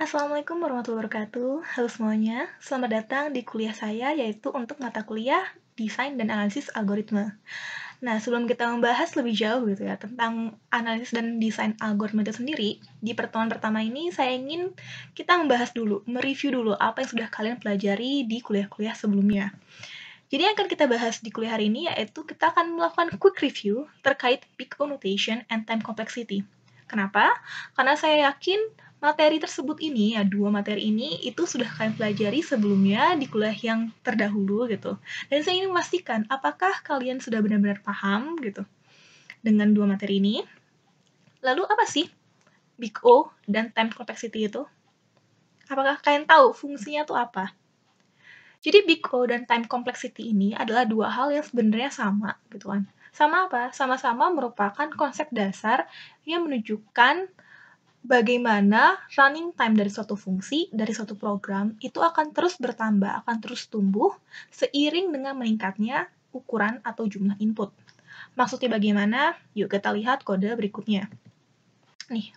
Assalamualaikum warahmatullahi wabarakatuh. Halo semuanya, selamat datang di kuliah saya yaitu untuk mata kuliah Desain dan Analisis Algoritma. Nah, sebelum kita membahas lebih jauh gitu ya tentang analisis dan desain algoritma itu sendiri, di pertemuan pertama ini saya ingin kita membahas dulu, mereview dulu apa yang sudah kalian pelajari di kuliah-kuliah sebelumnya. Jadi yang akan kita bahas di kuliah hari ini yaitu kita akan melakukan quick review terkait peak notation and time complexity. Kenapa? Karena saya yakin materi tersebut ini ya dua materi ini itu sudah kalian pelajari sebelumnya di kuliah yang terdahulu gitu dan saya ingin memastikan apakah kalian sudah benar-benar paham gitu dengan dua materi ini lalu apa sih big O dan time complexity itu apakah kalian tahu fungsinya tuh apa jadi big O dan time complexity ini adalah dua hal yang sebenarnya sama gitu kan sama apa sama-sama merupakan konsep dasar yang menunjukkan bagaimana running time dari suatu fungsi, dari suatu program, itu akan terus bertambah, akan terus tumbuh seiring dengan meningkatnya ukuran atau jumlah input. Maksudnya bagaimana? Yuk kita lihat kode berikutnya. Nih,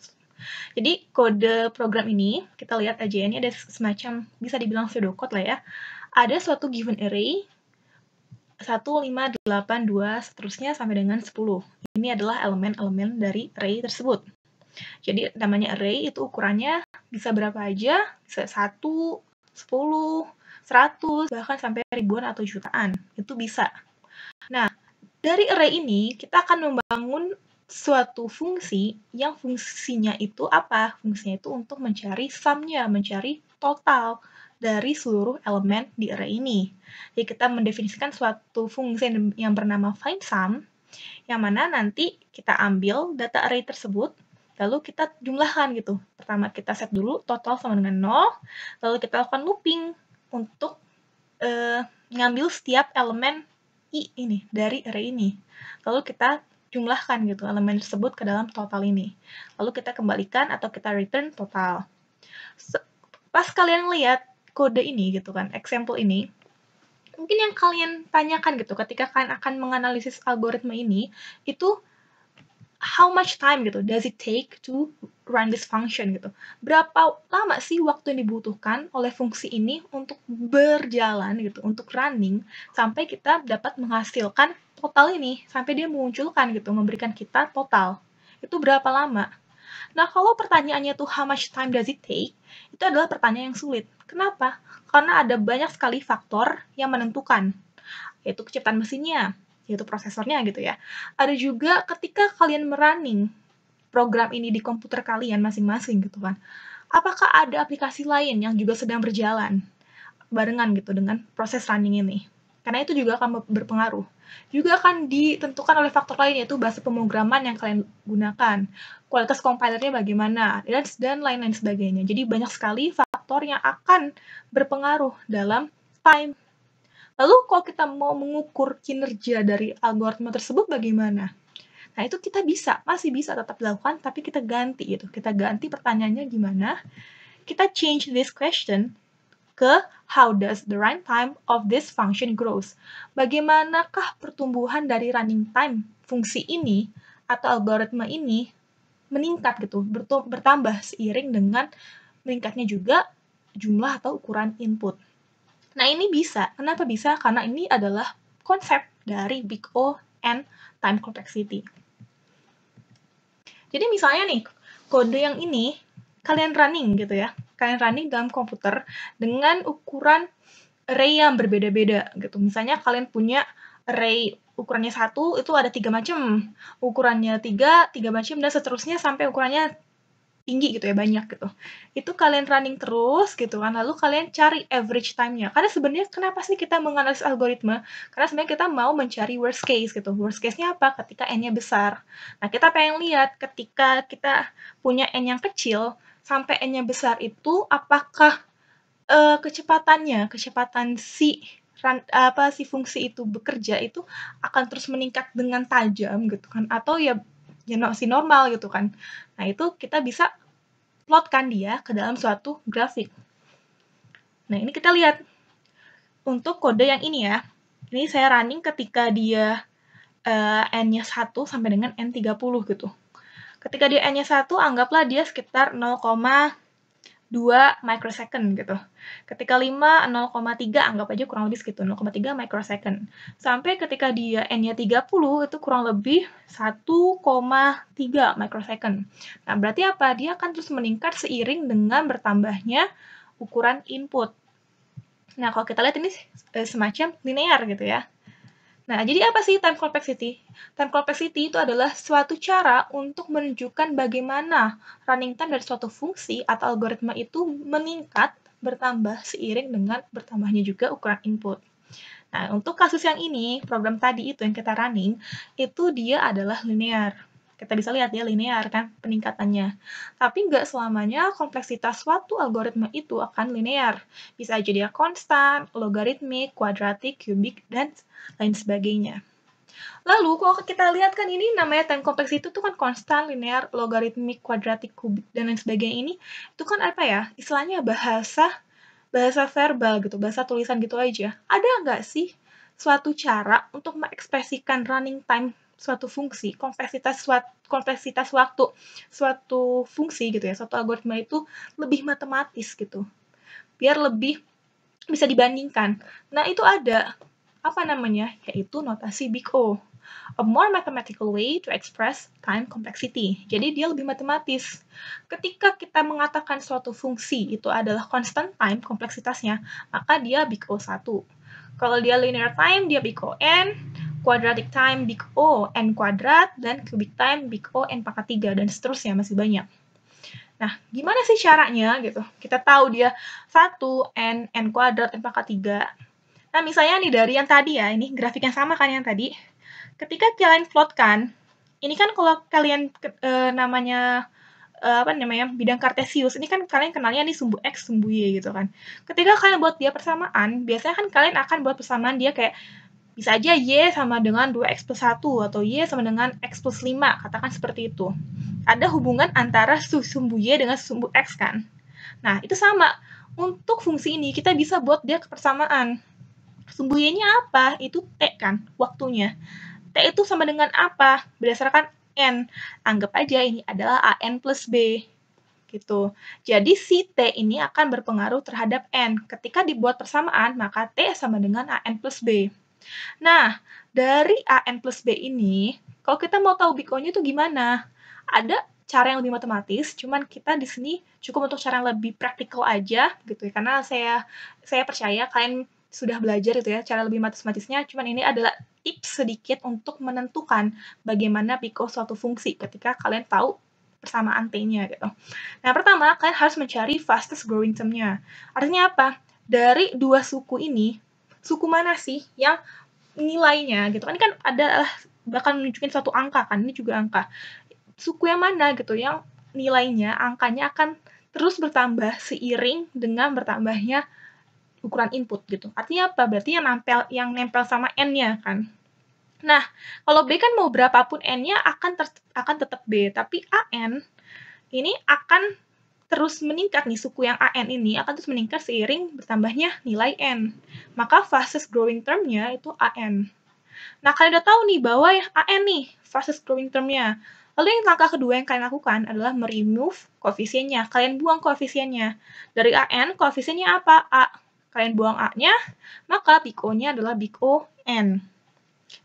jadi kode program ini, kita lihat aja ya, ini ada semacam, bisa dibilang pseudocode lah ya. Ada suatu given array, 1, 5, 8, 2, seterusnya sampai dengan 10. Ini adalah elemen-elemen dari array tersebut. Jadi namanya array itu ukurannya bisa berapa aja, bisa 1, 10, 100, bahkan sampai ribuan atau jutaan. Itu bisa. Nah, dari array ini kita akan membangun suatu fungsi yang fungsinya itu apa? Fungsinya itu untuk mencari sumnya, mencari total dari seluruh elemen di array ini. Jadi kita mendefinisikan suatu fungsi yang bernama find sum, yang mana nanti kita ambil data array tersebut, lalu kita jumlahkan gitu. Pertama kita set dulu total sama dengan 0, lalu kita lakukan looping untuk uh, ngambil setiap elemen i ini dari array ini. Lalu kita jumlahkan gitu elemen tersebut ke dalam total ini. Lalu kita kembalikan atau kita return total. Pas kalian lihat kode ini gitu kan, example ini, mungkin yang kalian tanyakan gitu ketika kalian akan menganalisis algoritma ini, itu how much time gitu does it take to run this function gitu. Berapa lama sih waktu yang dibutuhkan oleh fungsi ini untuk berjalan gitu, untuk running sampai kita dapat menghasilkan total ini sampai dia memunculkan gitu, memberikan kita total. Itu berapa lama? Nah, kalau pertanyaannya tuh how much time does it take? Itu adalah pertanyaan yang sulit. Kenapa? Karena ada banyak sekali faktor yang menentukan, yaitu kecepatan mesinnya, yaitu prosesornya gitu ya. Ada juga ketika kalian merunning program ini di komputer kalian masing-masing gitu kan. Apakah ada aplikasi lain yang juga sedang berjalan barengan gitu dengan proses running ini? Karena itu juga akan berpengaruh. Juga akan ditentukan oleh faktor lain yaitu bahasa pemrograman yang kalian gunakan, kualitas compilernya bagaimana, dan lain-lain sebagainya. Jadi banyak sekali faktor yang akan berpengaruh dalam time Lalu kalau kita mau mengukur kinerja dari algoritma tersebut bagaimana? Nah, itu kita bisa, masih bisa tetap dilakukan, tapi kita ganti gitu. Kita ganti pertanyaannya gimana? Kita change this question ke how does the runtime of this function grows? Bagaimanakah pertumbuhan dari running time fungsi ini atau algoritma ini meningkat gitu, bertambah seiring dengan meningkatnya juga jumlah atau ukuran input. Nah, ini bisa. Kenapa bisa? Karena ini adalah konsep dari Big O and time complexity. Jadi misalnya nih, kode yang ini kalian running gitu ya. Kalian running dalam komputer dengan ukuran array yang berbeda-beda gitu. Misalnya kalian punya array ukurannya satu itu ada tiga macam, ukurannya tiga, tiga macam dan seterusnya sampai ukurannya tinggi gitu ya banyak gitu itu kalian running terus gitu kan lalu kalian cari average time-nya karena sebenarnya kenapa sih kita menganalisis algoritma karena sebenarnya kita mau mencari worst case gitu worst case-nya apa ketika n-nya besar nah kita pengen lihat ketika kita punya n yang kecil sampai n-nya besar itu apakah uh, kecepatannya kecepatan si Run, apa si fungsi itu bekerja itu akan terus meningkat dengan tajam gitu kan atau ya Ya, si normal gitu kan. Nah, itu kita bisa plotkan dia ke dalam suatu grafik. Nah, ini kita lihat. Untuk kode yang ini ya, ini saya running ketika dia uh, n-nya 1 sampai dengan n30 gitu. Ketika dia n-nya 1, anggaplah dia sekitar 0, 2 microsecond gitu. Ketika 5 0,3 anggap aja kurang lebih segitu 0,3 microsecond. Sampai ketika dia n-nya 30 itu kurang lebih 1,3 microsecond. Nah, berarti apa? Dia akan terus meningkat seiring dengan bertambahnya ukuran input. Nah, kalau kita lihat ini eh, semacam linear gitu ya. Nah, jadi apa sih time complexity? Time complexity itu adalah suatu cara untuk menunjukkan bagaimana running time dari suatu fungsi atau algoritma itu meningkat, bertambah seiring dengan bertambahnya juga ukuran input. Nah, untuk kasus yang ini, program tadi itu yang kita running, itu dia adalah linear kita bisa lihat ya linear kan peningkatannya. Tapi nggak selamanya kompleksitas suatu algoritma itu akan linear. Bisa aja dia konstan, logaritmik, kuadratik, kubik, dan lain sebagainya. Lalu kalau kita lihat kan ini namanya time complexity itu tuh kan konstan, linear, logaritmik, kuadratik, kubik, dan lain sebagainya ini itu kan apa ya? Istilahnya bahasa bahasa verbal gitu, bahasa tulisan gitu aja. Ada nggak sih suatu cara untuk mengekspresikan running time suatu fungsi, kompleksitas suat, kompleksitas waktu suatu fungsi gitu ya, suatu algoritma itu lebih matematis gitu. Biar lebih bisa dibandingkan. Nah, itu ada apa namanya? Yaitu notasi Big O. A more mathematical way to express time complexity. Jadi dia lebih matematis. Ketika kita mengatakan suatu fungsi itu adalah constant time kompleksitasnya, maka dia Big O1. Kalau dia linear time, dia Big O n quadratic time big O n kuadrat dan cubic time big O n pangkat 3 dan seterusnya masih banyak. Nah, gimana sih caranya gitu? Kita tahu dia 1 n n kuadrat n pangkat 3. Nah, misalnya nih dari yang tadi ya, ini grafik yang sama kan yang tadi. Ketika kalian kan, ini kan kalau kalian e, namanya e, apa namanya bidang kartesius ini kan kalian kenalnya nih sumbu x sumbu y gitu kan ketika kalian buat dia persamaan biasanya kan kalian akan buat persamaan dia kayak bisa aja Y sama dengan 2X plus 1 atau Y sama dengan X plus 5, katakan seperti itu. Ada hubungan antara sumbu Y dengan sumbu X kan? Nah, itu sama. Untuk fungsi ini kita bisa buat dia kepersamaan. Sumbu Y-nya apa? Itu T kan, waktunya. T itu sama dengan apa? Berdasarkan N. Anggap aja ini adalah AN plus B gitu. Jadi si T ini akan berpengaruh terhadap N. Ketika dibuat persamaan, maka T sama dengan AN plus B. Nah, dari AN plus B ini, kalau kita mau tahu bitcoin nya itu gimana? Ada cara yang lebih matematis, cuman kita di sini cukup untuk cara yang lebih praktikal aja gitu ya. Karena saya saya percaya kalian sudah belajar itu ya cara lebih matematisnya, cuman ini adalah tips sedikit untuk menentukan bagaimana Bitcoin suatu fungsi ketika kalian tahu persamaan t-nya gitu. Nah, pertama kalian harus mencari fastest growing term-nya. Artinya apa? Dari dua suku ini suku mana sih yang nilainya gitu kan kan ada bahkan nunjukin satu angka kan ini juga angka suku yang mana gitu yang nilainya angkanya akan terus bertambah seiring dengan bertambahnya ukuran input gitu. Artinya apa? Berarti yang nempel yang nempel sama n-nya kan. Nah, kalau B kan mau berapapun n-nya akan ter, akan tetap B, tapi AN ini akan terus meningkat nih suku yang AN ini akan terus meningkat seiring bertambahnya nilai N. Maka fastest growing termnya itu AN. Nah, kalian udah tahu nih bahwa ya AN nih fastest growing termnya. Lalu yang langkah kedua yang kalian lakukan adalah meremove koefisiennya. Kalian buang koefisiennya. Dari AN, koefisiennya apa? A. Kalian buang A-nya, maka big O-nya adalah big O N.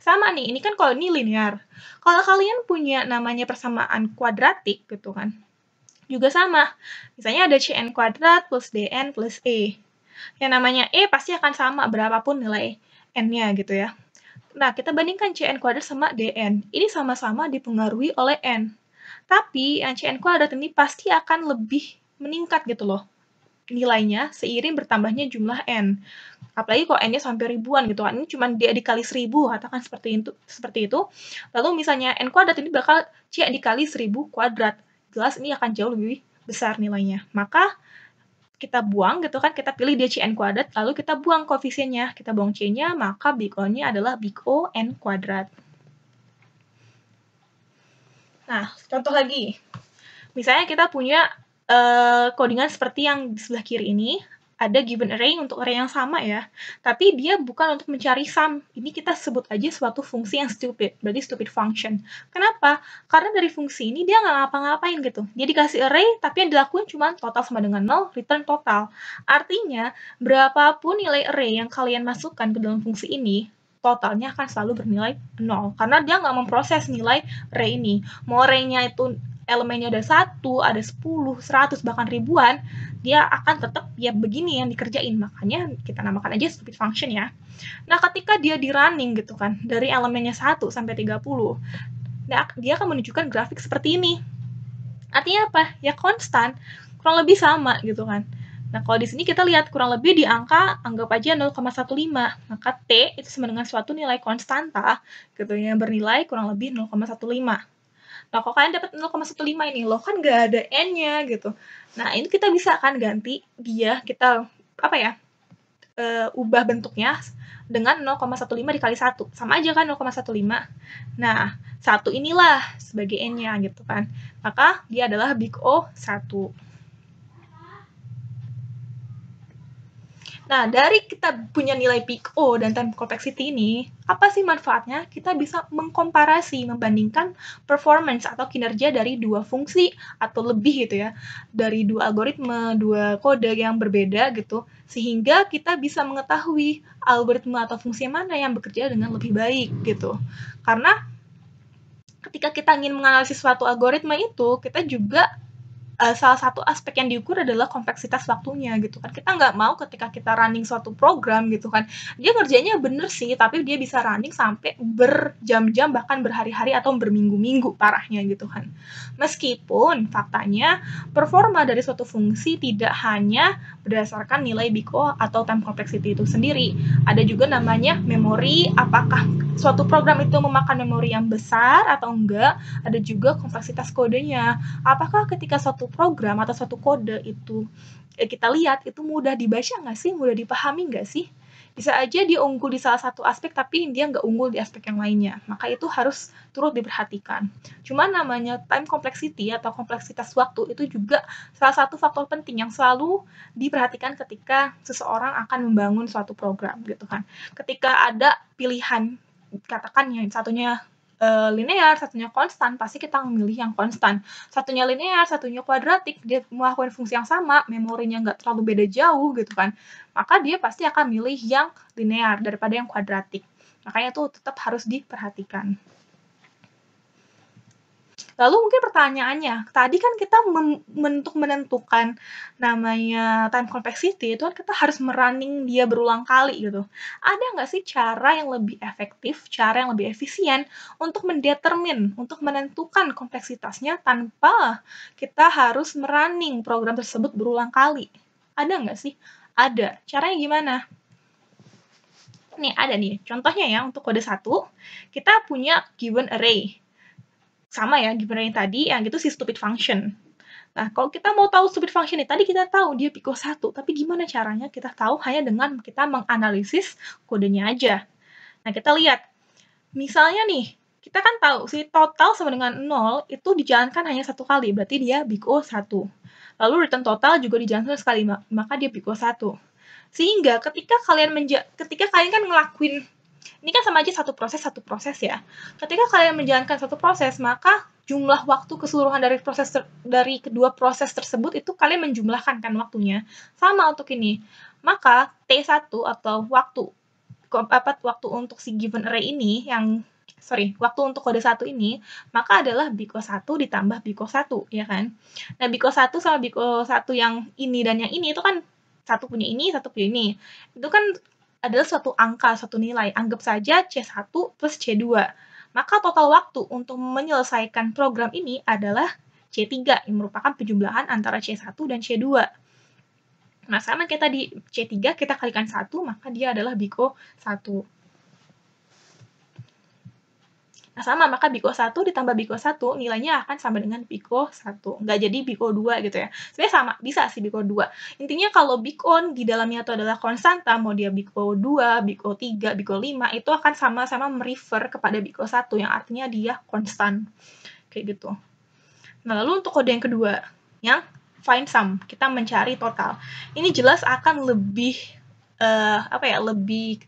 Sama nih, ini kan kalau ini linear. Kalau kalian punya namanya persamaan kuadratik gitu kan, juga sama. Misalnya ada Cn kuadrat plus Dn plus E. Yang namanya E pasti akan sama berapapun nilai N-nya gitu ya. Nah, kita bandingkan Cn kuadrat sama Dn. Ini sama-sama dipengaruhi oleh N. Tapi yang Cn kuadrat ini pasti akan lebih meningkat gitu loh nilainya seiring bertambahnya jumlah n. Apalagi kalau n-nya sampai ribuan gitu kan. Ini cuma dia dikali seribu, katakan seperti itu. Seperti itu. Lalu misalnya n kuadrat ini bakal c dikali seribu kuadrat jelas ini akan jauh lebih besar nilainya. Maka kita buang gitu kan, kita pilih dia Cn kuadrat, lalu kita buang koefisiennya. Kita buang C-nya, maka big O-nya adalah big O N kuadrat. Nah, contoh lagi. Misalnya kita punya uh, codingan seperti yang di sebelah kiri ini, ada given array untuk array yang sama ya. Tapi dia bukan untuk mencari sum. Ini kita sebut aja suatu fungsi yang stupid, berarti stupid function. Kenapa? Karena dari fungsi ini dia nggak ngapa-ngapain gitu. Dia dikasih array, tapi yang dilakukan cuma total sama dengan 0, return total. Artinya, berapapun nilai array yang kalian masukkan ke dalam fungsi ini, totalnya akan selalu bernilai 0. Karena dia nggak memproses nilai array ini. Mau array-nya itu elemennya ada satu, ada sepuluh, seratus, bahkan ribuan, dia akan tetap ya begini yang dikerjain. Makanya kita namakan aja stupid function ya. Nah, ketika dia di running gitu kan, dari elemennya satu sampai tiga puluh, nah, dia akan menunjukkan grafik seperti ini. Artinya apa? Ya konstan, kurang lebih sama gitu kan. Nah, kalau di sini kita lihat kurang lebih di angka, anggap aja 0,15. Maka T itu sama dengan suatu nilai konstanta, gitu, yang bernilai kurang lebih 0,15. Nah, kok kalian dapat 0,15 ini, Loh, kan nggak ada n-nya gitu. Nah, ini kita bisa kan ganti dia, kita apa ya? E, ubah bentuknya dengan 0,15 dikali 1. Sama aja kan 0,15. Nah, satu inilah sebagai n-nya gitu kan. Maka dia adalah big O 1. Nah, dari kita punya nilai PIKO dan time complexity ini, apa sih manfaatnya? Kita bisa mengkomparasi, membandingkan performance atau kinerja dari dua fungsi atau lebih gitu ya, dari dua algoritma, dua kode yang berbeda gitu, sehingga kita bisa mengetahui algoritma atau fungsi mana yang bekerja dengan lebih baik gitu. Karena ketika kita ingin menganalisis suatu algoritma itu, kita juga uh, salah satu aspek yang diukur adalah kompleksitas waktunya gitu kan kita nggak mau ketika kita running suatu program gitu kan dia kerjanya bener sih tapi dia bisa running sampai berjam-jam bahkan berhari-hari atau berminggu-minggu parahnya gitu kan meskipun faktanya performa dari suatu fungsi tidak hanya berdasarkan nilai biko atau time complexity itu sendiri ada juga namanya memori apakah suatu program itu memakan memori yang besar atau enggak ada juga kompleksitas kodenya apakah ketika suatu program atau satu kode itu eh, kita lihat itu mudah dibaca nggak sih, mudah dipahami nggak sih? Bisa aja dia unggul di salah satu aspek tapi dia nggak unggul di aspek yang lainnya. Maka itu harus turut diperhatikan. Cuma namanya time complexity atau kompleksitas waktu itu juga salah satu faktor penting yang selalu diperhatikan ketika seseorang akan membangun suatu program gitu kan. Ketika ada pilihan katakan yang satunya uh, linear, satunya konstan, pasti kita memilih yang konstan. Satunya linear, satunya kuadratik, dia melakukan fungsi yang sama, memorinya nggak terlalu beda jauh gitu kan. Maka dia pasti akan milih yang linear daripada yang kuadratik. Makanya itu tetap harus diperhatikan. Lalu mungkin pertanyaannya, tadi kan kita untuk menentukan namanya time complexity itu kan kita harus merunning dia berulang kali gitu. Ada nggak sih cara yang lebih efektif, cara yang lebih efisien untuk mendetermin, untuk menentukan kompleksitasnya tanpa kita harus merunning program tersebut berulang kali? Ada nggak sih? Ada. Caranya gimana? Nih, ada nih. Contohnya ya, untuk kode 1, kita punya given array sama ya gimana yang tadi yang itu si stupid function Nah, kalau kita mau tahu stupid function ini, tadi kita tahu dia pico satu tapi gimana caranya kita tahu hanya dengan kita menganalisis kodenya aja. Nah, kita lihat. Misalnya nih, kita kan tahu si total sama dengan nol itu dijalankan hanya satu kali, berarti dia pico satu. Lalu return total juga dijalankan sekali, maka dia pico satu. Sehingga ketika kalian menja ketika kalian kan ngelakuin ini kan sama aja satu proses, satu proses ya. Ketika kalian menjalankan satu proses, maka jumlah waktu keseluruhan dari proses ter, dari kedua proses tersebut itu kalian menjumlahkan kan waktunya. Sama untuk ini. Maka T1 atau waktu apa waktu untuk si given array ini yang sorry, waktu untuk kode satu ini, maka adalah biko 1 ditambah biko 1, ya kan? Nah, biko 1 sama biko 1 yang ini dan yang ini itu kan satu punya ini, satu punya ini. Itu kan adalah suatu angka, suatu nilai. Anggap saja C1 plus C2. Maka total waktu untuk menyelesaikan program ini adalah C3 yang merupakan penjumlahan antara C1 dan C2. Nah, sama kayak tadi C3 kita kalikan 1, maka dia adalah biko 1. Nah, sama, maka Biko 1 ditambah Biko 1 nilainya akan sama dengan Biko 1. Nggak jadi Biko 2 gitu ya. Sebenarnya sama, bisa sih Biko 2. Intinya kalau Bikon di dalamnya itu adalah konstanta, mau dia Biko 2, Biko 3, Biko 5, itu akan sama-sama merefer kepada Biko 1 yang artinya dia konstan. Kayak gitu. Nah, lalu untuk kode yang kedua, yang find sum, kita mencari total. Ini jelas akan lebih uh, apa ya, lebih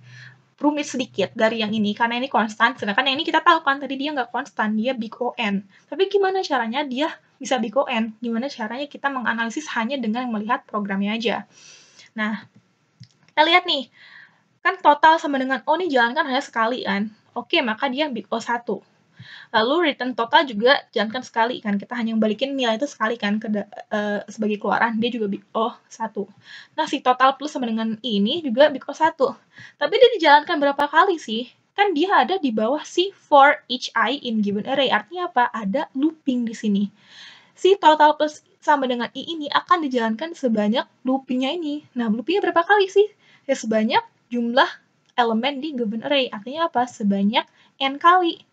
rumit sedikit dari yang ini karena ini konstan sedangkan yang ini kita tahu kan tadi dia nggak konstan dia big O n tapi gimana caranya dia bisa big O n gimana caranya kita menganalisis hanya dengan melihat programnya aja nah kita lihat nih kan total sama dengan O ini jalankan hanya sekali kan oke maka dia big O 1 Lalu return total juga jangankan sekali kan kita hanya membalikin nilai itu sekali kan ke uh, sebagai keluaran dia juga big O oh, satu. Nah, si total plus sama dengan ini juga big O oh, satu. Tapi dia dijalankan berapa kali sih? Kan dia ada di bawah si for each i in given array. Artinya apa? Ada looping di sini. Si total plus sama dengan i ini akan dijalankan sebanyak loopingnya ini. Nah, loopingnya berapa kali sih? Ya, sebanyak jumlah elemen di given array. Artinya apa? Sebanyak n kali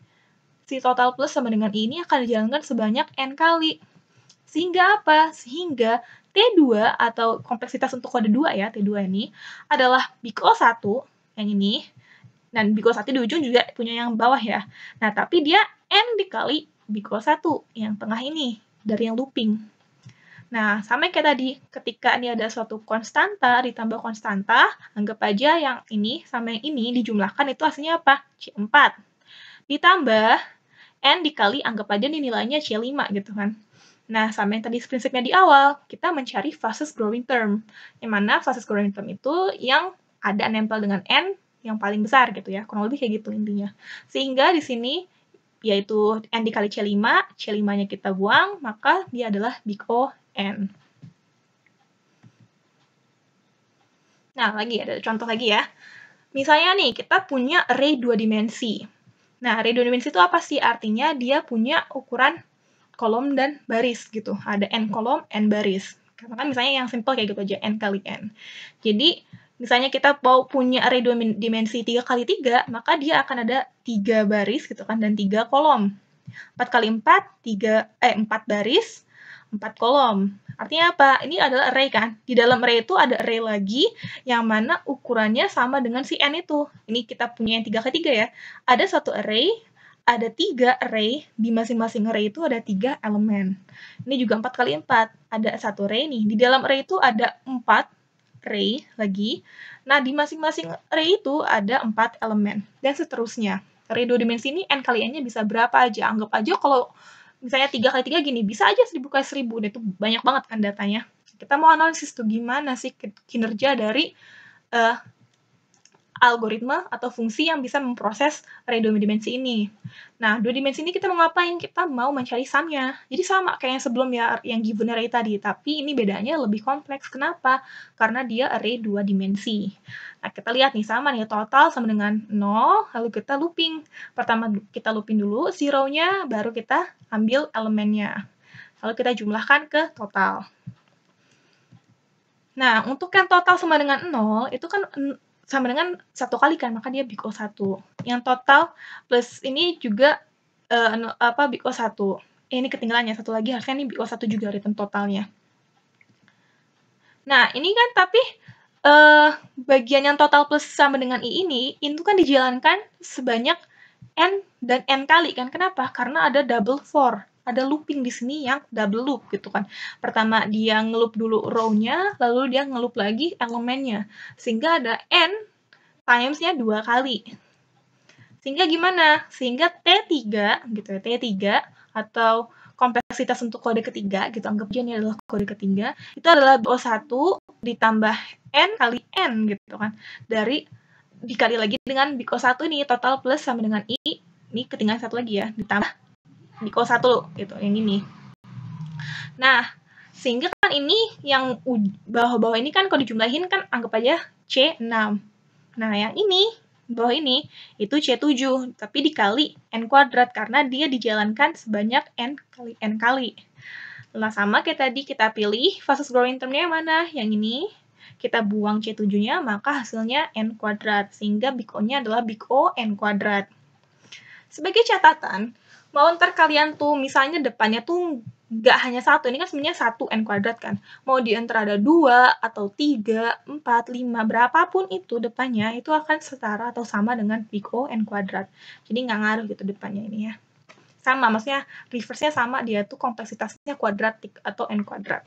si total plus sama dengan ini akan dijalankan sebanyak N kali. Sehingga apa? Sehingga T2 atau kompleksitas untuk kode 2 ya, T2 ini adalah big O 1 yang ini dan big O 1 di ujung juga punya yang bawah ya. Nah, tapi dia N dikali big O 1 yang tengah ini dari yang looping. Nah, sama kayak tadi, ketika ini ada suatu konstanta ditambah konstanta, anggap aja yang ini sama yang ini dijumlahkan itu hasilnya apa? C4. Ditambah N dikali anggap aja nih nilainya C5 gitu kan. Nah, sama yang tadi prinsipnya di awal, kita mencari fastest growing term. Yang mana fastest growing term itu yang ada nempel dengan N yang paling besar gitu ya. Kurang lebih kayak gitu intinya. Sehingga di sini yaitu N dikali C5, C5-nya kita buang, maka dia adalah big O N. Nah, lagi ada contoh lagi ya. Misalnya nih, kita punya array dua dimensi. Nah, redundancy itu apa sih? Artinya dia punya ukuran kolom dan baris gitu. Ada n kolom, n baris. Karena kan misalnya yang simple kayak gitu aja, n kali n. Jadi, misalnya kita mau punya array dimensi 3 kali 3, maka dia akan ada 3 baris gitu kan, dan 3 kolom. 4 kali 4, 3, eh, 4 baris, 4 kolom. Artinya apa? Ini adalah array kan? Di dalam array itu ada array lagi yang mana ukurannya sama dengan si n itu. Ini kita punya yang tiga ke 3 ya. Ada satu array, ada tiga array, di masing-masing array itu ada tiga elemen. Ini juga 4 kali 4. Ada satu array nih. Di dalam array itu ada 4 array lagi. Nah, di masing-masing array itu ada 4 elemen. Dan seterusnya. Array dua dimensi ini n kali n-nya bisa berapa aja. Anggap aja kalau misalnya tiga kali tiga gini bisa aja seribu kali seribu dan nah, itu banyak banget kan datanya kita mau analisis tuh gimana sih kinerja dari uh, algoritma atau fungsi yang bisa memproses array dua dimensi ini. Nah, dua dimensi ini kita mau ngapain? Kita mau mencari sumnya. Jadi sama kayak yang sebelum ya, yang given array tadi. Tapi ini bedanya lebih kompleks. Kenapa? Karena dia array dua dimensi. Nah, kita lihat nih, sama nih. Total sama dengan 0, lalu kita looping. Pertama kita looping dulu zero-nya, baru kita ambil elemennya. Lalu kita jumlahkan ke total. Nah, untuk yang total sama dengan 0, itu kan sama dengan satu kali kan, maka dia big O1. Yang total plus ini juga uh, apa big O1. Eh, ini ketinggalannya, satu lagi harusnya ini big O1 juga return totalnya. Nah, ini kan tapi uh, bagian yang total plus sama dengan I ini, itu kan dijalankan sebanyak N dan N kali kan. Kenapa? Karena ada double for ada looping di sini yang double loop gitu kan. Pertama dia ngelup dulu row-nya, lalu dia ngelup lagi elemennya. Sehingga ada n times-nya dua kali. Sehingga gimana? Sehingga T3 gitu ya, T3 atau kompleksitas untuk kode ketiga gitu anggap aja ini adalah kode ketiga itu adalah O1 ditambah N kali N gitu kan dari dikali lagi dengan o 1 ini total plus sama dengan I ini ketinggalan satu lagi ya ditambah di kelas 1 gitu yang ini nah sehingga kan ini yang bawah-bawah ini kan kalau dijumlahin kan anggap aja C6 nah yang ini bawah ini itu C7 tapi dikali N kuadrat karena dia dijalankan sebanyak N kali N kali Nah, sama kayak tadi kita pilih fastest growing termnya yang mana? Yang ini. Kita buang C7-nya, maka hasilnya N kuadrat. Sehingga big O-nya adalah big O N kuadrat. Sebagai catatan, mau ntar kalian tuh misalnya depannya tuh nggak hanya satu, ini kan sebenarnya satu n kuadrat kan. Mau di antara ada dua atau tiga, empat, lima, berapapun itu depannya itu akan setara atau sama dengan pi o n kuadrat. Jadi nggak ngaruh gitu depannya ini ya. Sama, maksudnya reverse-nya sama, dia tuh kompleksitasnya kuadratik atau n kuadrat.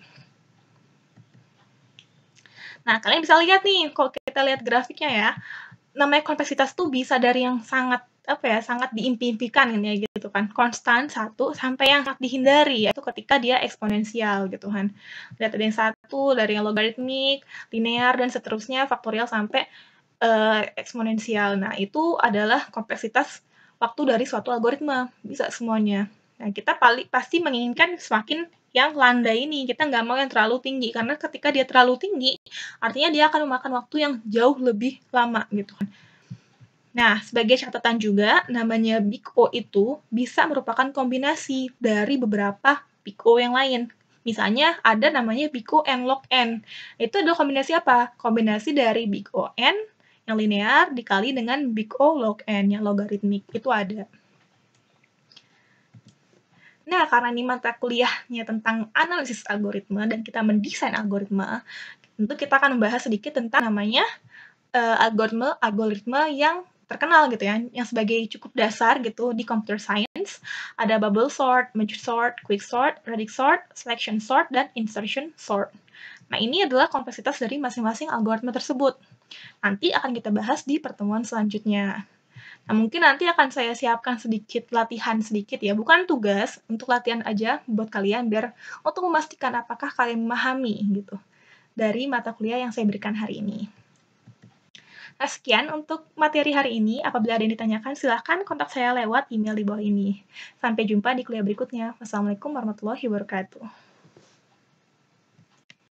Nah, kalian bisa lihat nih, kalau kita lihat grafiknya ya, namanya kompleksitas tuh bisa dari yang sangat apa ya sangat diimpikan ini ya gitu kan konstan satu sampai yang sangat dihindari yaitu ketika dia eksponensial gitu kan lihat ada yang satu dari yang logaritmik linear dan seterusnya faktorial sampai uh, eksponensial nah itu adalah kompleksitas waktu dari suatu algoritma bisa semuanya nah kita paling pasti menginginkan semakin yang landai ini kita nggak mau yang terlalu tinggi karena ketika dia terlalu tinggi artinya dia akan memakan waktu yang jauh lebih lama gitu kan Nah, sebagai catatan juga, namanya Big O itu bisa merupakan kombinasi dari beberapa Big O yang lain. Misalnya ada namanya Big O N log N. Itu adalah kombinasi apa? Kombinasi dari Big O N yang linear dikali dengan Big O log N yang logaritmik. Itu ada. Nah, karena ini mata kuliahnya tentang analisis algoritma dan kita mendesain algoritma, tentu kita akan membahas sedikit tentang namanya uh, eh, algoritma algoritma yang terkenal gitu ya, yang sebagai cukup dasar gitu di computer science. Ada bubble sort, merge sort, quick sort, radix sort, selection sort, dan insertion sort. Nah, ini adalah kompleksitas dari masing-masing algoritma tersebut. Nanti akan kita bahas di pertemuan selanjutnya. Nah, mungkin nanti akan saya siapkan sedikit latihan sedikit ya, bukan tugas, untuk latihan aja buat kalian biar untuk memastikan apakah kalian memahami gitu dari mata kuliah yang saya berikan hari ini. Eh, sekian untuk materi hari ini. Apabila ada yang ditanyakan, silahkan kontak saya lewat email di bawah ini. Sampai jumpa di kuliah berikutnya. Wassalamualaikum warahmatullahi wabarakatuh.